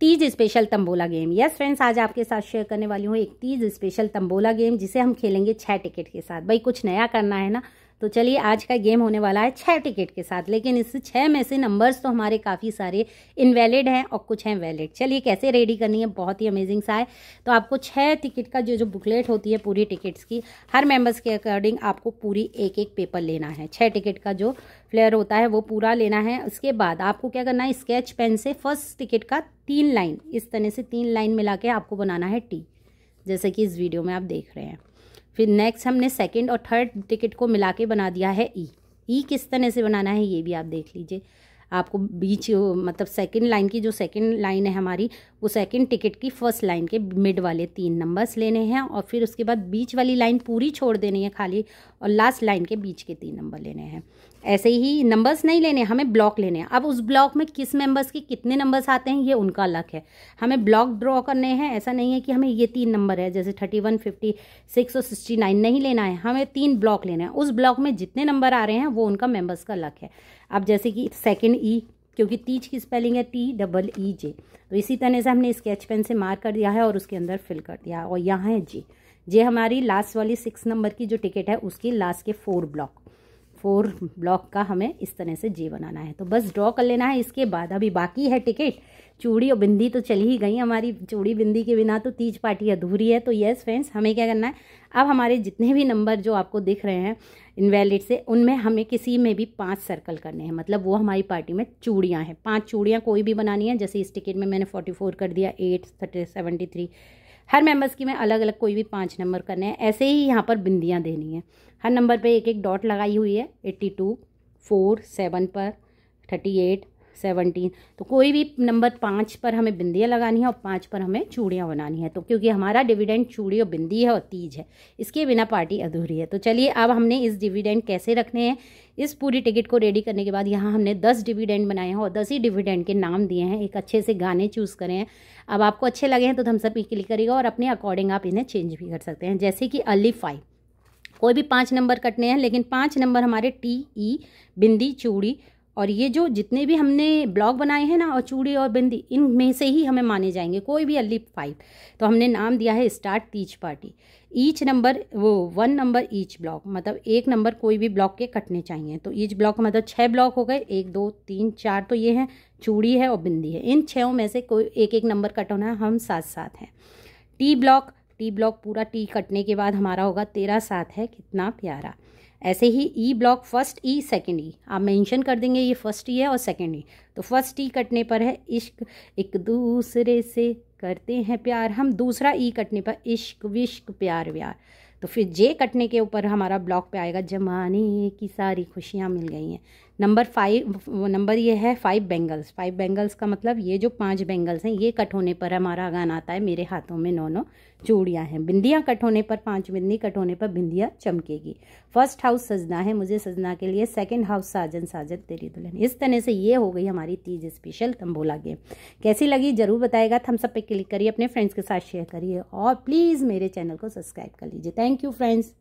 Teej special tambola game yes friends आज आपके साथ शेयर करने वाली हूँ एक तीज स्पेशल तंबोला गेम जिसे हम खेलेंगे छह टिकट के साथ भाई कुछ नया करना है ना तो चलिए आज का गेम होने वाला है छः टिकट के साथ लेकिन इस छः में से नंबर्स तो हमारे काफ़ी सारे इनवैलिड हैं और कुछ हैं वैलिड चलिए कैसे रेडी करनी है बहुत ही अमेजिंग सा है तो आपको छः टिकट का जो जो बुकलेट होती है पूरी टिकट्स की हर मेंबर्स के अकॉर्डिंग आपको पूरी एक एक पेपर लेना है छः टिकट का जो फ्लेयर होता है वो पूरा लेना है उसके बाद आपको क्या करना है स्केच पेन से फर्स्ट टिकट का तीन लाइन इस तरह से तीन लाइन मिला के आपको बनाना है टी जैसे कि इस वीडियो में आप देख रहे हैं फिर नेक्स्ट हमने सेकेंड और थर्ड टिकट को मिला के बना दिया है ई e. ई e किस तरह से बनाना है ये भी आप देख लीजिए आपको बीच मतलब सेकंड लाइन की जो सेकंड लाइन है हमारी वो सेकंड टिकट की फर्स्ट लाइन के मिड वाले तीन नंबर्स लेने हैं और फिर उसके बाद बीच वाली लाइन पूरी छोड़ देनी है खाली और लास्ट लाइन के बीच के तीन नंबर लेने हैं ऐसे ही नंबर्स नहीं लेने हमें ब्लॉक लेने हैं अब उस ब्लॉक में किस मेंबर्स के कितने नंबर्स आते हैं ये उनका लक है हमें ब्लॉक ड्रॉ करने हैं ऐसा नहीं है कि हमें ये तीन नंबर है जैसे थर्टी वन फिफ्टी सिक्स और सिक्सटी नाइन नहीं लेना है हमें तीन ब्लॉक लेना है उस ब्लॉक में जितने नंबर आ रहे हैं वो उनका मेंबर्स का लक है अब जैसे कि सेकेंड ई e, क्योंकि तीज की स्पेलिंग है टी डबल ई जे तो इसी तरह से हमने स्केच पेन से मार्क कर दिया है और उसके अंदर फिल कर दिया है और यहाँ है जे जे हमारी लास्ट वाली सिक्स नंबर की जो टिकट है उसकी लास्ट के फोर ब्लॉक फोर ब्लॉक का हमें इस तरह से जे बनाना है तो बस ड्रॉ कर लेना है इसके बाद अभी बाकी है टिकट चूड़ी और बिंदी तो चली ही गई हमारी चूड़ी बिंदी के बिना तो तीज पार्टी अधूरी है तो येस फ्रेंड्स हमें क्या करना है अब हमारे जितने भी नंबर जो आपको दिख रहे हैं इनवैलिड से उनमें हमें किसी में भी पांच सर्कल करने हैं मतलब वो हमारी पार्टी में चूड़ियाँ हैं पाँच चूड़ियाँ कोई भी बनानी है जैसे इस टिकट में मैंने फोर्टी फोर कर दिया एट थर्टी सेवेंटी थ्री हर मेंबर्स की मैं अलग अलग कोई भी पाँच नंबर करने हैं ऐसे ही यहाँ पर बिंदियाँ देनी है हर नंबर पे एक एक डॉट लगाई हुई है एट्टी टू फोर सेवन पर थर्टी एट सेवनटीन तो कोई भी नंबर पाँच पर हमें बिंदियाँ लगानी है और पाँच पर हमें चूड़ियाँ बनानी है तो क्योंकि हमारा डिविडेंड चूड़ी और बिंदी है और तीज है इसके बिना पार्टी अधूरी है तो चलिए अब हमने इस डिविडेंड कैसे रखने हैं इस पूरी टिकट को रेडी करने के बाद यहाँ हमने दस डिविडेंड बनाए हैं और दस ही डिविडेंड के नाम दिए हैं एक अच्छे से गाने चूज़ करें हैं अब आपको अच्छे लगे हैं तो हम सब क्लिक करेगा और अपने अकॉर्डिंग आप इन्हें चेंज भी कर सकते हैं जैसे कि अली फाइव कोई भी पाँच नंबर कटने हैं लेकिन पाँच नंबर हमारे टी ई बिंदी चूड़ी और ये जो जितने भी हमने ब्लॉग बनाए हैं ना और चूड़ी और बिंदी इन में से ही हमें माने जाएंगे कोई भी अली फाइव तो हमने नाम दिया है start Teej party each number वो वन नंबर ईच ब्लॉक मतलब एक नंबर कोई भी ब्लॉक के कटने चाहिए तो ईच ब्लॉक मतलब छः ब्लॉक हो गए एक दो तीन चार तो ये हैं चूड़ी है और बिंदी है इन छः में से कोई एक एक नंबर कट होना है हम साथ साथ हैं टी ब्लॉक टी ब्लॉक पूरा टी कटने के बाद हमारा होगा तेरा साथ है कितना प्यारा ऐसे ही E block first E second E आप मेंशन कर देंगे ये फर्स्ट ई e है और सेकेंड ई e। तो फर्स्ट ई e कटने पर है इश्क एक दूसरे से करते हैं प्यार हम दूसरा ई कटने पर इश्क विश्क प्यार व्यार तो फिर जे कटने के ऊपर हमारा ब्लॉक पे आएगा जमाने की सारी खुशियाँ मिल गई हैं नंबर फाइव नंबर ये है फाइव बेंगल्स फाइव बेंगल्स का मतलब ये जो पांच बेंगल्स हैं ये कट होने पर हमारा गाना आता है मेरे हाथों में नौ नौ चूड़ियाँ हैं बिंदियाँ कट होने पर पांच बिंदी कट होने पर बिंदियाँ चमकेगी फर्स्ट हाउस सजना है मुझे सजना के लिए सेकंड हाउस साजन साजन तेरी दुल्हन इस तरह से ये हो गई हमारी तीज स्पेशल तम्बोला गेम कैसी लगी ज़रूर बताएगा थम्सअप पे क्लिक करिए अपने फ्रेंड्स के साथ शेयर करिए और प्लीज़ मेरे चैनल को सब्सक्राइब कर लीजिए थैंक Thank you friends.